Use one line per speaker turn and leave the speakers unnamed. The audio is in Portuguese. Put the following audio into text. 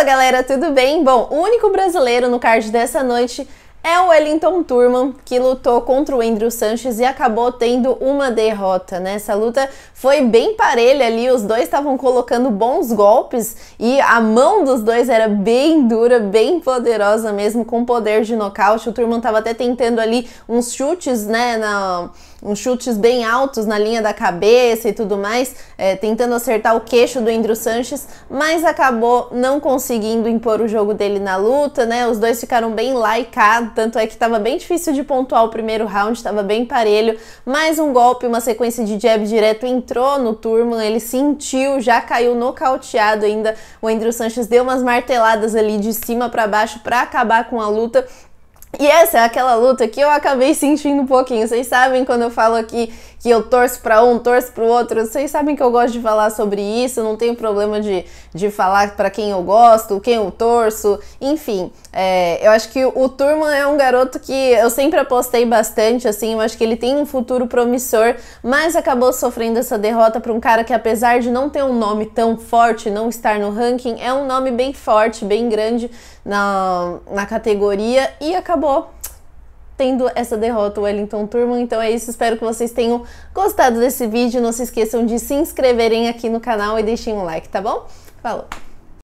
Fala galera, tudo bem? Bom, o único brasileiro no card dessa noite é o Wellington Turman, que lutou contra o Andrew Sanches e acabou tendo uma derrota, né? Essa luta foi bem parelha ali, os dois estavam colocando bons golpes e a mão dos dois era bem dura, bem poderosa mesmo, com poder de nocaute. O Turman estava até tentando ali uns chutes, né, na uns chutes bem altos na linha da cabeça e tudo mais, é, tentando acertar o queixo do Andrew Sanches, mas acabou não conseguindo impor o jogo dele na luta, né? Os dois ficaram bem laicados, tanto é que estava bem difícil de pontuar o primeiro round, estava bem parelho. Mais um golpe, uma sequência de jab direto entrou no turno, ele sentiu, já caiu nocauteado ainda. O Andrew Sanches deu umas marteladas ali de cima para baixo para acabar com a luta. E essa é aquela luta que eu acabei sentindo um pouquinho. Vocês sabem quando eu falo aqui que eu torço para um, torço para o outro. Vocês sabem que eu gosto de falar sobre isso, não tenho problema de, de falar para quem eu gosto, quem eu torço, enfim. É, eu acho que o Turman é um garoto que eu sempre apostei bastante, assim, eu acho que ele tem um futuro promissor, mas acabou sofrendo essa derrota para um cara que, apesar de não ter um nome tão forte, não estar no ranking, é um nome bem forte, bem grande na, na categoria e acabou tendo essa derrota Wellington Turman. Então é isso, espero que vocês tenham gostado desse vídeo. Não se esqueçam de se inscreverem aqui no canal e deixem um like, tá bom? Falou!